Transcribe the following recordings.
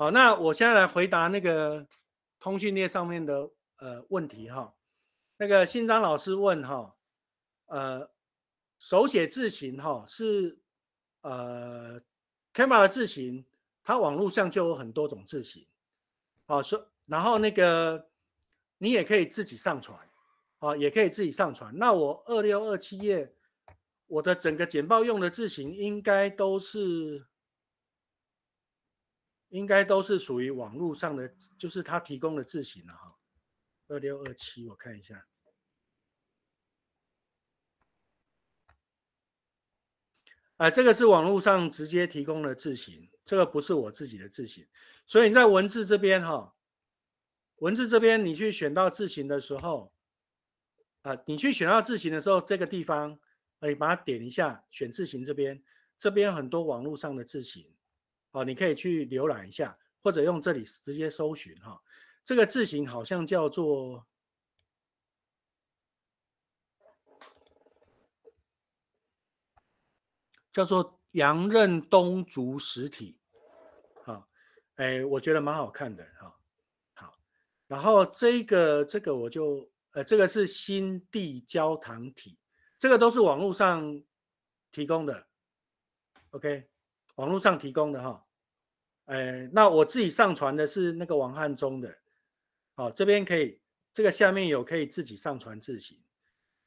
好，那我现在来回答那个通讯列上面的呃问题哈，那个姓张老师问哈，呃，手写字型哈是呃 Canva 的字型，它网络上就有很多种字型，好说，然后那个你也可以自己上传，啊，也可以自己上传。那我二六二七页我的整个简报用的字型应该都是。应该都是属于网络上的，就是他提供的字型了哈。二六二七，我看一下。啊，这个是网络上直接提供的字型，这个不是我自己的字型。所以你在文字这边哈，文字这边你去选到字型的时候，啊，你去选到字型的时候，这个地方，哎，把它点一下，选字型这边，这边很多网络上的字型。哦，你可以去浏览一下，或者用这里直接搜寻哈。这个字形好像叫做叫做杨任东竹实体，好，哎，我觉得蛮好看的哈。好，然后这个这个我就，呃，这个是新地焦糖体，这个都是网络上提供的，OK，网络上提供的哈。呃，那我自己上传的是那个王汉忠的，好，这边可以，这个下面有可以自己上传自行，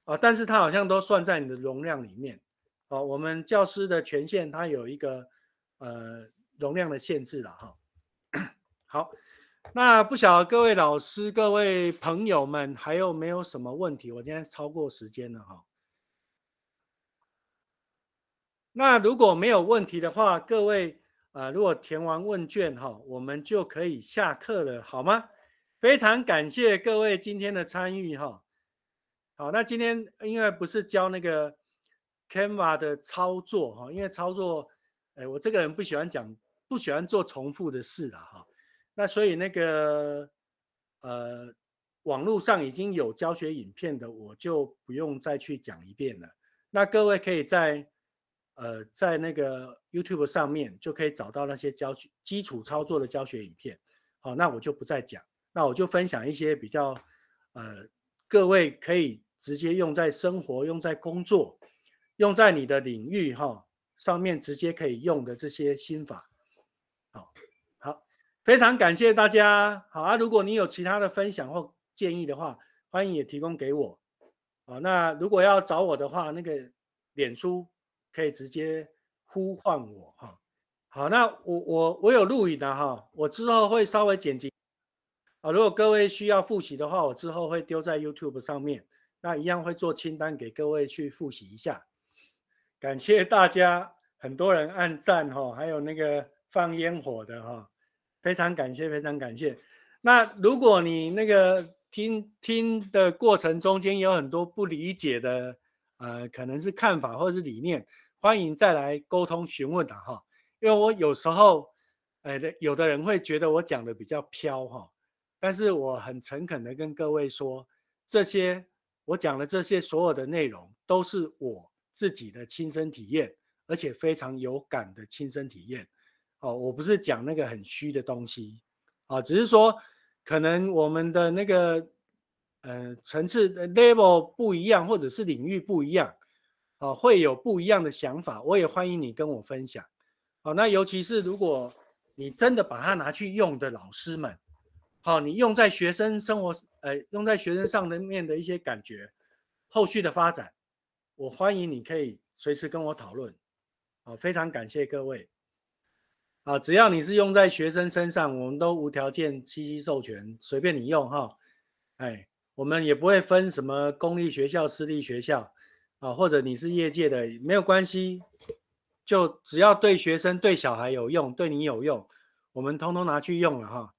啊，但是它好像都算在你的容量里面，哦，我们教师的权限它有一个呃容量的限制了哈。好，那不晓得各位老师、各位朋友们还有没有什么问题？我今天超过时间了哈。那如果没有问题的话，各位。啊，如果填完问卷哈，我们就可以下课了，好吗？非常感谢各位今天的参与哈。好，那今天因为不是教那个 Canva 的操作哈，因为操作，哎，我这个人不喜欢讲，不喜欢做重复的事了哈。那所以那个，呃，网络上已经有教学影片的，我就不用再去讲一遍了。那各位可以在。呃，在那个 YouTube 上面就可以找到那些教学基础操作的教学影片，好，那我就不再讲，那我就分享一些比较呃，各位可以直接用在生活、用在工作、用在你的领域哈上面直接可以用的这些心法，好，好，非常感谢大家，好啊，如果你有其他的分享或建议的话，欢迎也提供给我，好，那如果要找我的话，那个脸书。可以直接呼唤我哈，好，那我我我有录影的哈，我之后会稍微剪辑啊，如果各位需要复习的话，我之后会丢在 YouTube 上面，那一样会做清单给各位去复习一下。感谢大家，很多人按赞哈，还有那个放烟火的哈，非常感谢，非常感谢。那如果你那个听听的过程中间有很多不理解的，呃，可能是看法或者是理念，欢迎再来沟通询问啊，哈，因为我有时候，呃，有的人会觉得我讲的比较飘哈，但是我很诚恳的跟各位说，这些我讲的这些所有的内容，都是我自己的亲身体验，而且非常有感的亲身体验，哦，我不是讲那个很虚的东西，啊，只是说可能我们的那个。呃，层次 level 不一样，或者是领域不一样，哦，会有不一样的想法。我也欢迎你跟我分享。哦，那尤其是如果你真的把它拿去用的老师们，好，你用在学生生活，呃，用在学生上面的一些感觉，后续的发展，我欢迎你可以随时跟我讨论。哦，非常感谢各位。啊，只要你是用在学生身上，我们都无条件七七授权，随便你用哈。哎。我们也不会分什么公立学校、私立学校，啊，或者你是业界的没有关系，就只要对学生、对小孩有用，对你有用，我们通通拿去用了哈。